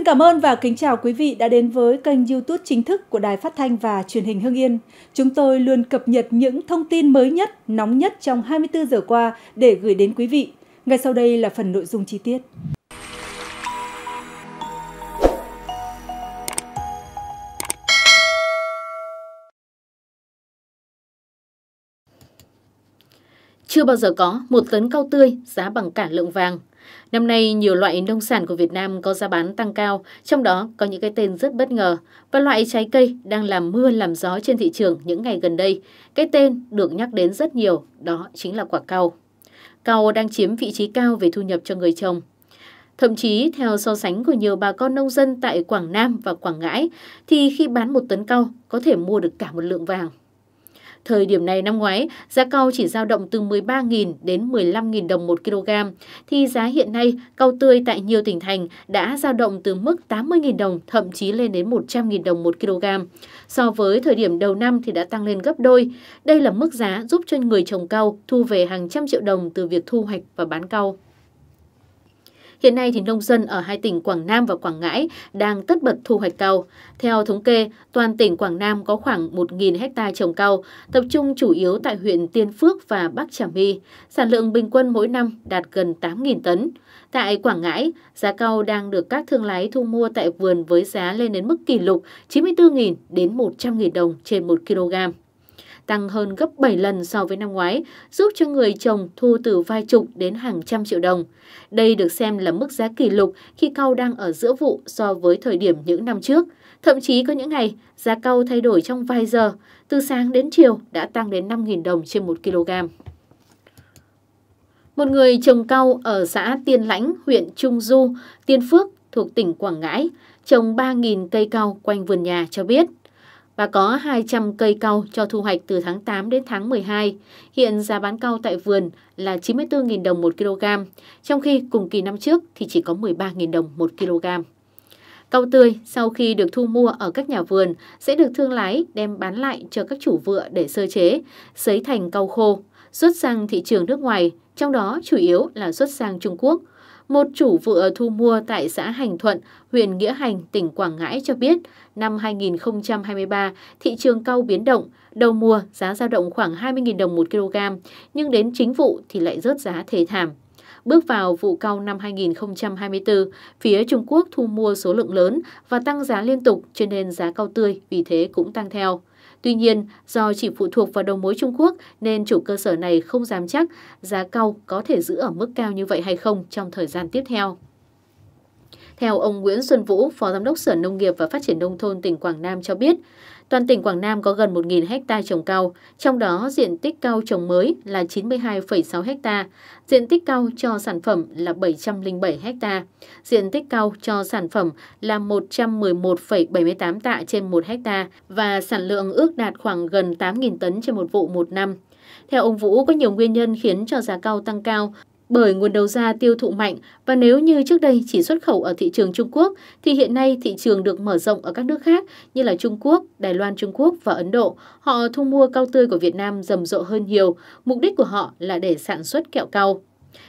Xin cảm ơn và kính chào quý vị đã đến với kênh YouTube chính thức của Đài Phát thanh và Truyền hình Hưng Yên. Chúng tôi luôn cập nhật những thông tin mới nhất, nóng nhất trong 24 giờ qua để gửi đến quý vị. Ngay sau đây là phần nội dung chi tiết. Chưa bao giờ có một tấn cao tươi giá bằng cả lượng vàng Năm nay, nhiều loại nông sản của Việt Nam có giá bán tăng cao, trong đó có những cái tên rất bất ngờ. Và loại trái cây đang làm mưa làm gió trên thị trường những ngày gần đây. Cái tên được nhắc đến rất nhiều, đó chính là quả cau. Cau đang chiếm vị trí cao về thu nhập cho người trồng. Thậm chí, theo so sánh của nhiều bà con nông dân tại Quảng Nam và Quảng Ngãi, thì khi bán một tấn cau có thể mua được cả một lượng vàng. Thời điểm này năm ngoái, giá cau chỉ dao động từ 13.000 đến 15.000 đồng 1 kg, thì giá hiện nay cau tươi tại nhiều tỉnh thành đã dao động từ mức 80.000 đồng, thậm chí lên đến 100.000 đồng 1 kg. So với thời điểm đầu năm thì đã tăng lên gấp đôi. Đây là mức giá giúp cho người trồng cau thu về hàng trăm triệu đồng từ việc thu hoạch và bán cau. Hiện nay thì nông dân ở hai tỉnh Quảng Nam và Quảng Ngãi đang tất bật thu hoạch cao. Theo thống kê, toàn tỉnh Quảng Nam có khoảng 1.000 ha trồng cao, tập trung chủ yếu tại huyện Tiên Phước và Bắc Trà My. Sản lượng bình quân mỗi năm đạt gần 8.000 tấn. Tại Quảng Ngãi, giá cao đang được các thương lái thu mua tại vườn với giá lên đến mức kỷ lục 94.000 đến 100.000 đồng trên 1 kg tăng hơn gấp 7 lần so với năm ngoái, giúp cho người trồng thu từ vài chục đến hàng trăm triệu đồng. Đây được xem là mức giá kỷ lục khi cau đang ở giữa vụ so với thời điểm những năm trước. Thậm chí có những ngày, giá cau thay đổi trong vài giờ, từ sáng đến chiều đã tăng đến 5.000 đồng trên 1 kg. Một người trồng cau ở xã Tiên Lãnh, huyện Trung Du, Tiên Phước thuộc tỉnh Quảng Ngãi, trồng 3.000 cây cau quanh vườn nhà cho biết – và có 200 cây cau cho thu hoạch từ tháng 8 đến tháng 12. Hiện giá bán cau tại vườn là 94.000 đồng 1 kg, trong khi cùng kỳ năm trước thì chỉ có 13.000 đồng 1 kg. Cau tươi sau khi được thu mua ở các nhà vườn sẽ được thương lái đem bán lại cho các chủ vựa để sơ chế, sấy thành cau khô, xuất sang thị trường nước ngoài, trong đó chủ yếu là xuất sang Trung Quốc – một chủ vựa thu mua tại xã Hành Thuận, huyện Nghĩa Hành, tỉnh Quảng Ngãi cho biết, năm 2023, thị trường cau biến động, đầu mùa giá dao động khoảng 20.000 đồng một kg, nhưng đến chính vụ thì lại rớt giá thề thảm. Bước vào vụ cao năm 2024, phía Trung Quốc thu mua số lượng lớn và tăng giá liên tục cho nên giá cao tươi vì thế cũng tăng theo. Tuy nhiên, do chỉ phụ thuộc vào đầu mối Trung Quốc nên chủ cơ sở này không dám chắc giá cao có thể giữ ở mức cao như vậy hay không trong thời gian tiếp theo. Theo ông Nguyễn Xuân Vũ, Phó Giám đốc Sở Nông nghiệp và Phát triển Nông thôn tỉnh Quảng Nam cho biết, Toàn tỉnh Quảng Nam có gần 1.000 ha trồng cao, trong đó diện tích cao trồng mới là 92,6 ha, diện tích cao cho sản phẩm là 707 ha, diện tích cao cho sản phẩm là 111,78 tạ trên 1 ha và sản lượng ước đạt khoảng gần 8.000 tấn trên một vụ một năm. Theo ông Vũ, có nhiều nguyên nhân khiến cho giá cao tăng cao, bởi nguồn đầu ra tiêu thụ mạnh và nếu như trước đây chỉ xuất khẩu ở thị trường Trung Quốc thì hiện nay thị trường được mở rộng ở các nước khác như là Trung Quốc, Đài Loan Trung Quốc và Ấn Độ. Họ thu mua cao tươi của Việt Nam rầm rộ hơn nhiều, mục đích của họ là để sản xuất kẹo cao.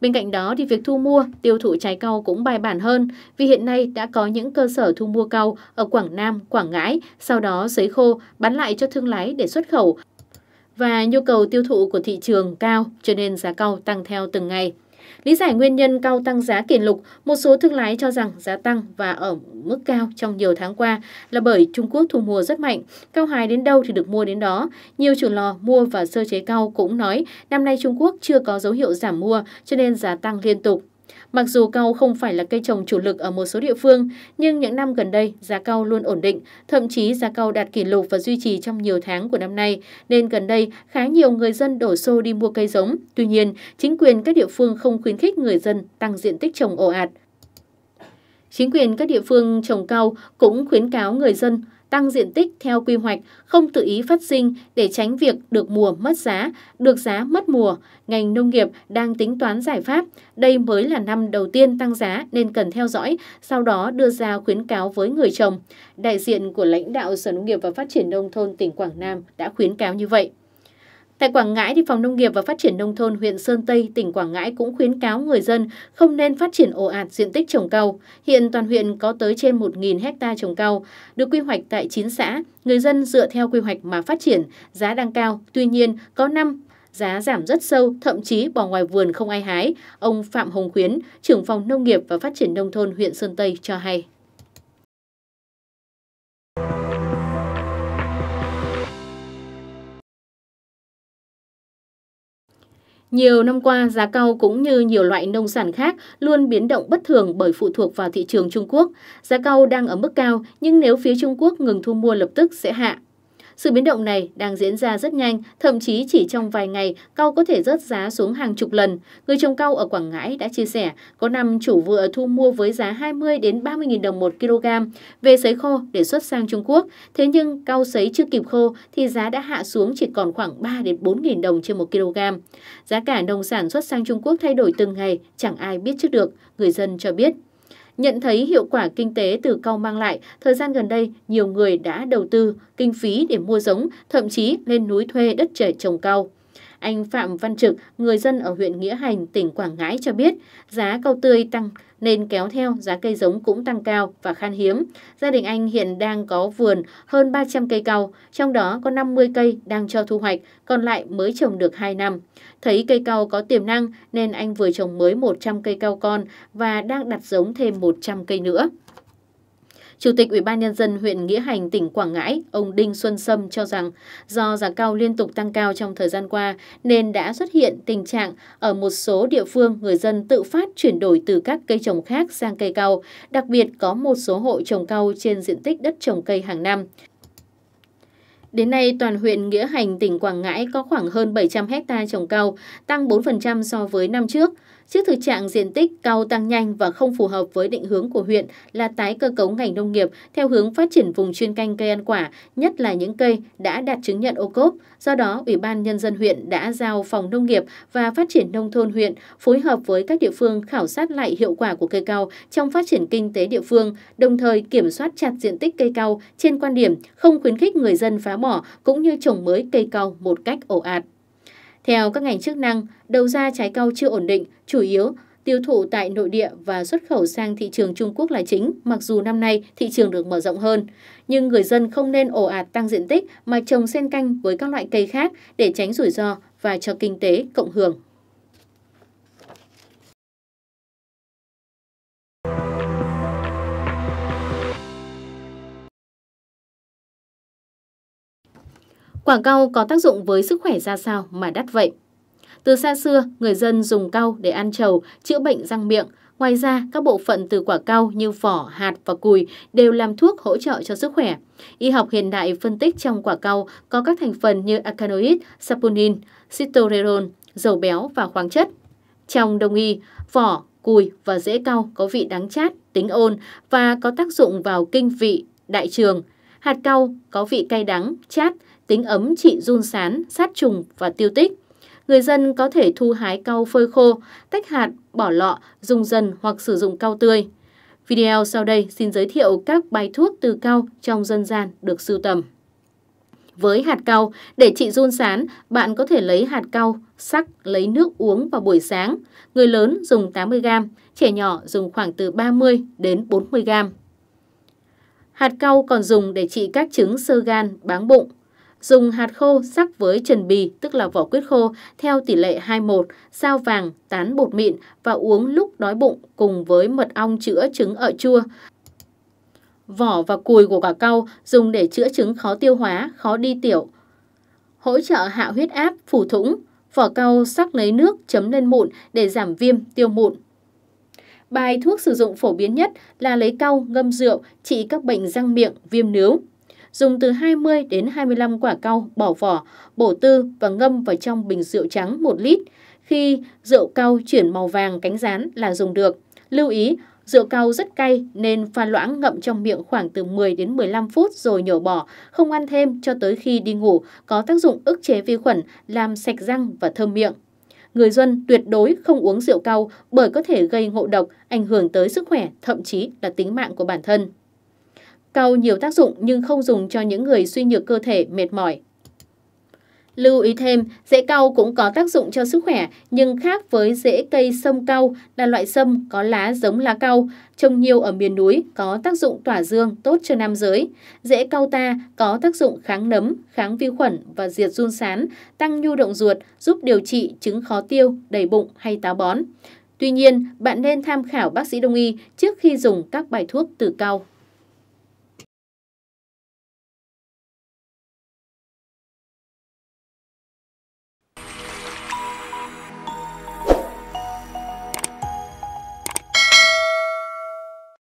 Bên cạnh đó thì việc thu mua, tiêu thụ trái cau cũng bài bản hơn vì hiện nay đã có những cơ sở thu mua cau ở Quảng Nam, Quảng Ngãi, sau đó sấy khô bán lại cho thương lái để xuất khẩu và nhu cầu tiêu thụ của thị trường cao cho nên giá cau tăng theo từng ngày. Lý giải nguyên nhân cao tăng giá kỷ lục, một số thương lái cho rằng giá tăng và ở mức cao trong nhiều tháng qua là bởi Trung Quốc thu mua rất mạnh, cao hài đến đâu thì được mua đến đó. Nhiều chủ lò mua và sơ chế cao cũng nói năm nay Trung Quốc chưa có dấu hiệu giảm mua cho nên giá tăng liên tục. Mặc dù cau không phải là cây trồng chủ lực ở một số địa phương, nhưng những năm gần đây giá cau luôn ổn định, thậm chí giá cau đạt kỷ lục và duy trì trong nhiều tháng của năm nay, nên gần đây khá nhiều người dân đổ xô đi mua cây giống. Tuy nhiên, chính quyền các địa phương không khuyến khích người dân tăng diện tích trồng ồ ạt. Chính quyền các địa phương trồng cau cũng khuyến cáo người dân tăng diện tích theo quy hoạch, không tự ý phát sinh để tránh việc được mùa mất giá, được giá mất mùa. Ngành nông nghiệp đang tính toán giải pháp. Đây mới là năm đầu tiên tăng giá nên cần theo dõi, sau đó đưa ra khuyến cáo với người trồng. Đại diện của lãnh đạo Sở Nông nghiệp và Phát triển Nông thôn tỉnh Quảng Nam đã khuyến cáo như vậy. Tại Quảng Ngãi, thì Phòng Nông nghiệp và Phát triển Nông thôn huyện Sơn Tây, tỉnh Quảng Ngãi cũng khuyến cáo người dân không nên phát triển ồ ạt diện tích trồng cau. Hiện toàn huyện có tới trên 1.000 hecta trồng cau, được quy hoạch tại 9 xã. Người dân dựa theo quy hoạch mà phát triển, giá đang cao. Tuy nhiên, có năm giá giảm rất sâu, thậm chí bỏ ngoài vườn không ai hái. Ông Phạm Hồng Khuyến, trưởng phòng Nông nghiệp và Phát triển Nông thôn huyện Sơn Tây cho hay. Nhiều năm qua, giá cao cũng như nhiều loại nông sản khác luôn biến động bất thường bởi phụ thuộc vào thị trường Trung Quốc. Giá cao đang ở mức cao, nhưng nếu phía Trung Quốc ngừng thu mua lập tức sẽ hạ. Sự biến động này đang diễn ra rất nhanh, thậm chí chỉ trong vài ngày, cau có thể rớt giá xuống hàng chục lần. Người trồng cau ở Quảng Ngãi đã chia sẻ, có năm chủ vừa thu mua với giá 20 đến 30.000 đồng một kg về sấy khô để xuất sang Trung Quốc. Thế nhưng cau sấy chưa kịp khô thì giá đã hạ xuống chỉ còn khoảng 3 đến 4.000 đồng trên 1 kg. Giá cả nông sản xuất sang Trung Quốc thay đổi từng ngày, chẳng ai biết trước được, người dân cho biết. Nhận thấy hiệu quả kinh tế từ cau mang lại, thời gian gần đây nhiều người đã đầu tư, kinh phí để mua giống, thậm chí lên núi thuê đất trẻ trồng cau. Anh Phạm Văn Trực, người dân ở huyện Nghĩa Hành, tỉnh Quảng Ngãi cho biết giá cau tươi tăng nên kéo theo giá cây giống cũng tăng cao và khan hiếm. Gia đình anh hiện đang có vườn hơn 300 cây cau, trong đó có 50 cây đang cho thu hoạch, còn lại mới trồng được 2 năm. Thấy cây cau có tiềm năng nên anh vừa trồng mới 100 cây cau con và đang đặt giống thêm 100 cây nữa. Chủ tịch Ủy ban nhân dân huyện Nghĩa Hành tỉnh Quảng Ngãi, ông Đinh Xuân Sâm cho rằng do giá cao liên tục tăng cao trong thời gian qua nên đã xuất hiện tình trạng ở một số địa phương người dân tự phát chuyển đổi từ các cây trồng khác sang cây cao, đặc biệt có một số hộ trồng cao trên diện tích đất trồng cây hàng năm. Đến nay, toàn huyện Nghĩa Hành, tỉnh Quảng Ngãi có khoảng hơn 700 hecta trồng cao, tăng 4% so với năm trước. Trước thực trạng diện tích cao tăng nhanh và không phù hợp với định hướng của huyện là tái cơ cấu ngành nông nghiệp theo hướng phát triển vùng chuyên canh cây ăn quả, nhất là những cây đã đạt chứng nhận ô cốp. Do đó, Ủy ban Nhân dân huyện đã giao Phòng Nông nghiệp và Phát triển Nông thôn huyện phối hợp với các địa phương khảo sát lại hiệu quả của cây cao trong phát triển kinh tế địa phương, đồng thời kiểm soát chặt diện tích cây cao trên quan điểm không khuyến khích người dân phá bỏ cũng như trồng mới cây cao một cách ổ ạt. Theo các ngành chức năng, đầu ra trái cau chưa ổn định, chủ yếu tiêu thụ tại nội địa và xuất khẩu sang thị trường Trung Quốc là chính, mặc dù năm nay thị trường được mở rộng hơn. Nhưng người dân không nên ổ ạt tăng diện tích mà trồng xen canh với các loại cây khác để tránh rủi ro và cho kinh tế cộng hưởng. Quả cau có tác dụng với sức khỏe ra sao mà đắt vậy? Từ xa xưa, người dân dùng cau để ăn trầu, chữa bệnh răng miệng. Ngoài ra, các bộ phận từ quả cau như vỏ, hạt và cùi đều làm thuốc hỗ trợ cho sức khỏe. Y học hiện đại phân tích trong quả cau có các thành phần như acanoid, saponin, citorerol, dầu béo và khoáng chất. Trong đông y, vỏ, cùi và rễ cau có vị đắng chát, tính ôn và có tác dụng vào kinh vị, đại trường. Hạt cau có vị cay đắng, chát, tính ấm trị run sán, sát trùng và tiêu tích. Người dân có thể thu hái cau phơi khô, tách hạt, bỏ lọ, dùng dần hoặc sử dụng cau tươi. Video sau đây xin giới thiệu các bài thuốc từ cau trong dân gian được sưu tầm. Với hạt cau, để trị run sán, bạn có thể lấy hạt cau, sắc, lấy nước uống vào buổi sáng. Người lớn dùng 80g, trẻ nhỏ dùng khoảng từ 30 đến 40g. Hạt cau còn dùng để trị các chứng sơ gan, báng bụng, dùng hạt khô sắc với trần bì, tức là vỏ quyết khô, theo tỷ lệ 21, sao vàng, tán bột mịn và uống lúc đói bụng cùng với mật ong chữa trứng ở chua. Vỏ và cùi của quả cau dùng để chữa trứng khó tiêu hóa, khó đi tiểu. Hỗ trợ hạ huyết áp, phủ thủng, vỏ cau sắc lấy nước chấm lên mụn để giảm viêm, tiêu mụn. Bài thuốc sử dụng phổ biến nhất là lấy cau ngâm rượu trị các bệnh răng miệng, viêm nướu dùng từ 20 đến 25 quả cau bỏ vỏ, bổ tư và ngâm vào trong bình rượu trắng 1 lít. Khi rượu cau chuyển màu vàng cánh rán là dùng được. Lưu ý, rượu cau rất cay nên pha loãng ngậm trong miệng khoảng từ 10 đến 15 phút rồi nhổ bỏ, không ăn thêm cho tới khi đi ngủ, có tác dụng ức chế vi khuẩn, làm sạch răng và thơm miệng người dân tuyệt đối không uống rượu cau bởi có thể gây ngộ độc, ảnh hưởng tới sức khỏe, thậm chí là tính mạng của bản thân cao nhiều tác dụng nhưng không dùng cho những người suy nhược cơ thể, mệt mỏi. Lưu ý thêm, rễ cau cũng có tác dụng cho sức khỏe, nhưng khác với rễ cây sâm cau là loại sâm có lá giống lá cau, trồng nhiều ở miền núi, có tác dụng tỏa dương, tốt cho nam giới. Rễ cau ta có tác dụng kháng nấm, kháng vi khuẩn và diệt run sán, tăng nhu động ruột, giúp điều trị chứng khó tiêu, đầy bụng hay táo bón. Tuy nhiên, bạn nên tham khảo bác sĩ đông y trước khi dùng các bài thuốc từ cau.